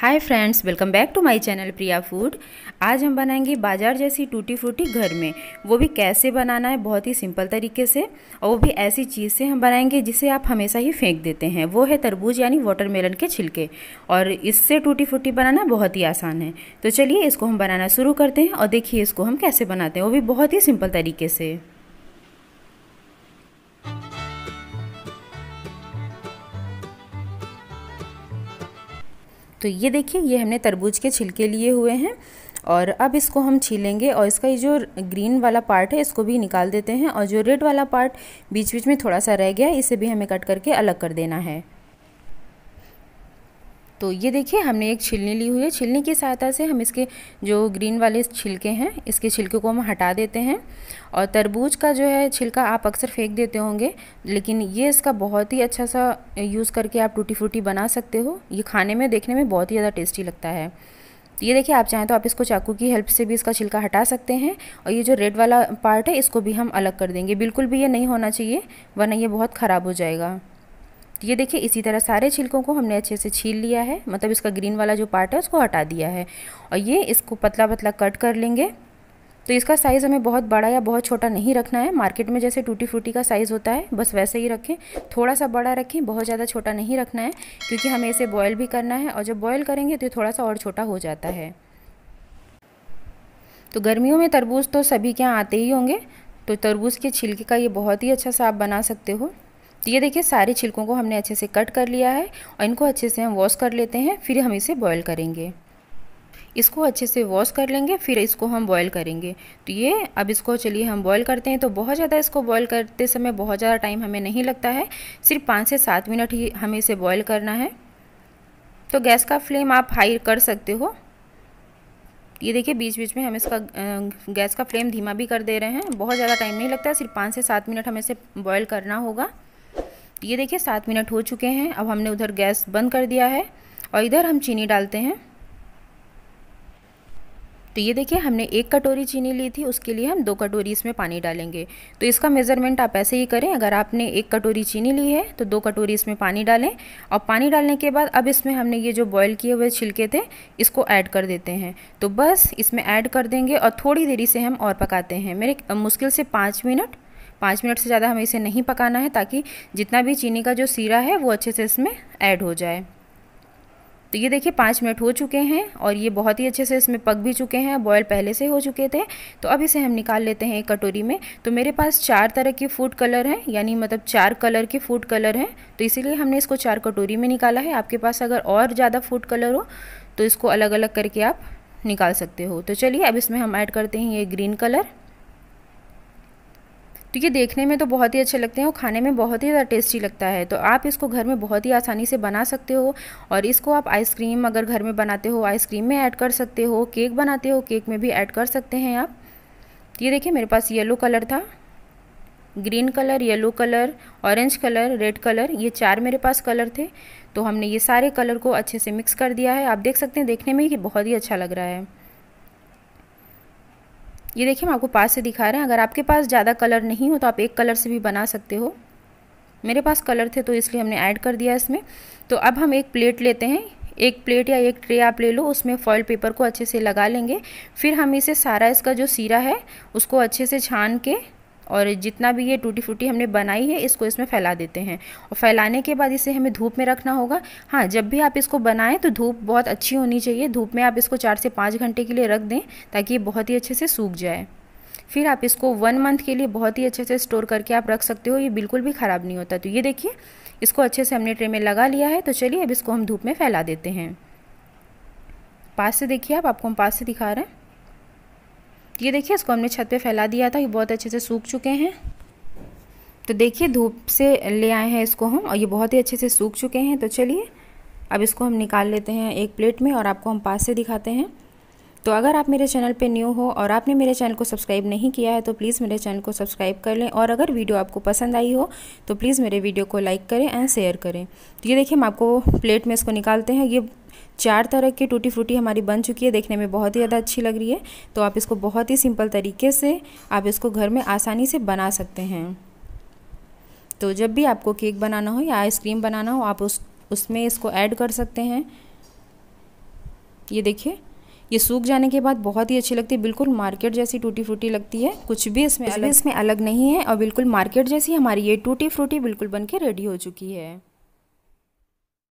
hi friends welcome back to my channel Priya food आज हम बनाएंगे बाजार जैसी टूटी फूटी घर में वो भी कैसे बनाना है बहुत ही सिंपल तरीके से और वो भी ऐसी चीज़ से हम बनाएंगे जिसे आप हमेशा ही फेंक देते हैं वो है तरबूज यानी वाटरमेलन के छिलके और इससे टूटी फूटी बनाना बहुत ही आसान है तो चलिए इसको हम बनाना शुरू करते हैं और देखिए इसको हम कैसे बनाते हैं वो भी बहुत ही सिंपल तरीके से तो ये देखिए ये हमने तरबूज के छिलके लिए हुए हैं और अब इसको हम छीलेंगे और इसका ये जो ग्रीन वाला पार्ट है इसको भी निकाल देते हैं और जो रेड वाला पार्ट बीच बीच में थोड़ा सा रह गया है इसे भी हमें कट करके अलग कर देना है तो ये देखिए हमने एक छिलनी ली हुई है छिलनी की सहायता से हम इसके जो ग्रीन वाले छिलके हैं इसके छिलके को हम हटा देते हैं और तरबूज का जो है छिलका आप अक्सर फेंक देते होंगे लेकिन ये इसका बहुत ही अच्छा सा यूज़ करके आप टूटी फ्रूटी बना सकते हो ये खाने में देखने में बहुत ही ज़्यादा टेस्टी लगता है ये देखिए आप चाहें तो आप इसको चाकू की हेल्प से भी इसका छिलका हटा सकते हैं और ये जो रेड वाला पार्ट है इसको भी हम अलग कर देंगे बिल्कुल भी ये नहीं होना चाहिए वरना ये बहुत ख़राब हो जाएगा तो ये देखिए इसी तरह सारे छिलकों को हमने अच्छे से छील लिया है मतलब इसका ग्रीन वाला जो पार्ट है उसको हटा दिया है और ये इसको पतला पतला कट कर लेंगे तो इसका साइज़ हमें बहुत बड़ा या बहुत छोटा नहीं रखना है मार्केट में जैसे टूटी फ्रूटी का साइज़ होता है बस वैसे ही रखें थोड़ा सा बड़ा रखें बहुत ज़्यादा छोटा नहीं रखना है क्योंकि हमें इसे बॉयल भी करना है और जब बॉयल करेंगे तो ये थोड़ा सा और छोटा हो जाता है तो गर्मियों में तरबूज तो सभी के यहाँ आते ही होंगे तो तरबूज के छिलके का ये बहुत ही अच्छा सा आप बना सकते हो तो ये देखिए सारे छिलकों को हमने अच्छे से कट कर लिया है और इनको अच्छे से हम वॉश कर लेते हैं फिर हम इसे बॉयल करेंगे इसको अच्छे से वॉश कर लेंगे फिर इसको हम बॉयल करेंगे तो ये अब इसको चलिए हम बॉयल करते हैं तो बहुत ज़्यादा इसको बॉयल करते समय बहुत ज़्यादा टाइम हमें नहीं लगता है सिर्फ पाँच से सात मिनट ही हमें इसे बॉयल करना है तो गैस का फ्लेम आप हाई कर सकते हो ये देखिए बीच बीच में हम इसका गैस का फ्लेम धीमा भी कर दे रहे हैं बहुत ज़्यादा टाइम नहीं लगता सिर्फ पाँच से सात मिनट हमें इसे बॉयल करना होगा ये देखिए सात मिनट हो चुके हैं अब हमने उधर गैस बंद कर दिया है और इधर हम चीनी डालते हैं तो ये देखिए हमने एक कटोरी चीनी ली थी उसके लिए हम दो कटोरी इसमें पानी डालेंगे तो इसका मेज़रमेंट आप ऐसे ही करें अगर आपने एक कटोरी चीनी ली है तो दो कटोरी इसमें पानी डालें और पानी डालने के बाद अब इसमें हमने ये जो बॉईल किए हुए छिलके थे इसको ऐड कर देते हैं तो बस इसमें ऐड कर देंगे और थोड़ी देरी से हम और पकाते हैं मेरे मुश्किल से पाँच मिनट पाँच मिनट से ज़्यादा हमें इसे नहीं पकाना है ताकि जितना भी चीनी का जो सीरा है वो अच्छे से इसमें ऐड हो जाए तो ये देखिए पाँच मिनट हो चुके हैं और ये बहुत ही अच्छे से इसमें पक भी चुके हैं बॉयल पहले से हो चुके थे तो अब इसे हम निकाल लेते हैं एक कटोरी में तो मेरे पास चार तरह के फूड कलर हैं यानी मतलब चार कलर के फूड कलर हैं तो इसीलिए हमने इसको चार कटोरी में निकाला है आपके पास अगर और ज़्यादा फूड कलर हो तो इसको अलग अलग करके आप निकाल सकते हो तो चलिए अब इसमें हम ऐड करते हैं ये ग्रीन कलर तो ये देखने में तो बहुत ही अच्छे लगते हैं और खाने में बहुत ही ज़्यादा टेस्टी लगता है तो आप इसको घर में बहुत ही आसानी से बना सकते हो और इसको आप आइसक्रीम अगर घर में बनाते हो आइसक्रीम में ऐड कर सकते हो केक बनाते हो केक में भी ऐड कर सकते हैं आप ये देखिए मेरे पास येलो कलर था green colour yellow colour orange colour red colour ये चार मेरे पास कलर थे तो हमने ये सारे कलर को अच्छे से मिक्स कर दिया है आप देख सकते हैं देखने में ये बहुत ही अच्छा लग रहा है ये देखिए हम आपको पास से दिखा रहे हैं अगर आपके पास ज़्यादा कलर नहीं हो तो आप एक कलर से भी बना सकते हो मेरे पास कलर थे तो इसलिए हमने ऐड कर दिया इसमें तो अब हम एक प्लेट लेते हैं एक प्लेट या एक ट्रे आप ले लो उसमें फॉइल पेपर को अच्छे से लगा लेंगे फिर हम इसे सारा इसका जो सीरा है उसको अच्छे से छान के और जितना भी ये टूटी फूटी हमने बनाई है इसको इसमें फैला देते हैं और फैलाने के बाद इसे हमें धूप में रखना होगा हाँ जब भी आप इसको बनाएं तो धूप बहुत अच्छी होनी चाहिए धूप में आप इसको चार से पाँच घंटे के लिए रख दें ताकि ये बहुत ही अच्छे से सूख जाए फिर आप इसको वन मंथ के लिए बहुत ही अच्छे से स्टोर करके आप रख सकते हो ये बिल्कुल भी ख़राब नहीं होता तो ये देखिए इसको अच्छे से हमने ट्रे में लगा लिया है तो चलिए अब इसको हम धूप में फैला देते हैं पास से देखिए आप आपको हम पास से दिखा रहे हैं ये देखिए इसको हमने छत पे फैला दिया था ये बहुत अच्छे से सूख चुके हैं तो देखिए धूप से ले आए हैं इसको हम और ये बहुत ही अच्छे से सूख चुके हैं तो चलिए अब इसको हम निकाल लेते हैं एक प्लेट में और आपको हम पास से दिखाते हैं तो अगर आप मेरे चैनल पे न्यू हो और आपने मेरे चैनल को सब्सक्राइब नहीं किया है तो प्लीज़ मेरे चैनल को सब्सक्राइब कर लें और अगर वीडियो आपको पसंद आई हो तो प्लीज़ मेरे वीडियो को लाइक करें एंड शेयर करें तो ये देखिए हम आपको प्लेट में इसको निकालते हैं ये चार तरह की टूटी फ्रूटी हमारी बन चुकी है देखने में बहुत ही ज़्यादा अच्छी लग रही है तो आप इसको बहुत ही सिंपल तरीके से आप इसको घर में आसानी से बना सकते हैं तो जब भी आपको केक बनाना हो या आइसक्रीम बनाना हो आप उस उसमें इसको ऐड कर सकते हैं ये देखिए ये सूख जाने के बाद बहुत ही अच्छी लगती है बिल्कुल मार्केट जैसी टूटी फ्रूटी लगती है कुछ भी इसमें अलग इसमें अलग नहीं है और बिल्कुल मार्केट जैसी हमारी ये टूटी फ्रूटी बिल्कुल बन के रेडी हो चुकी है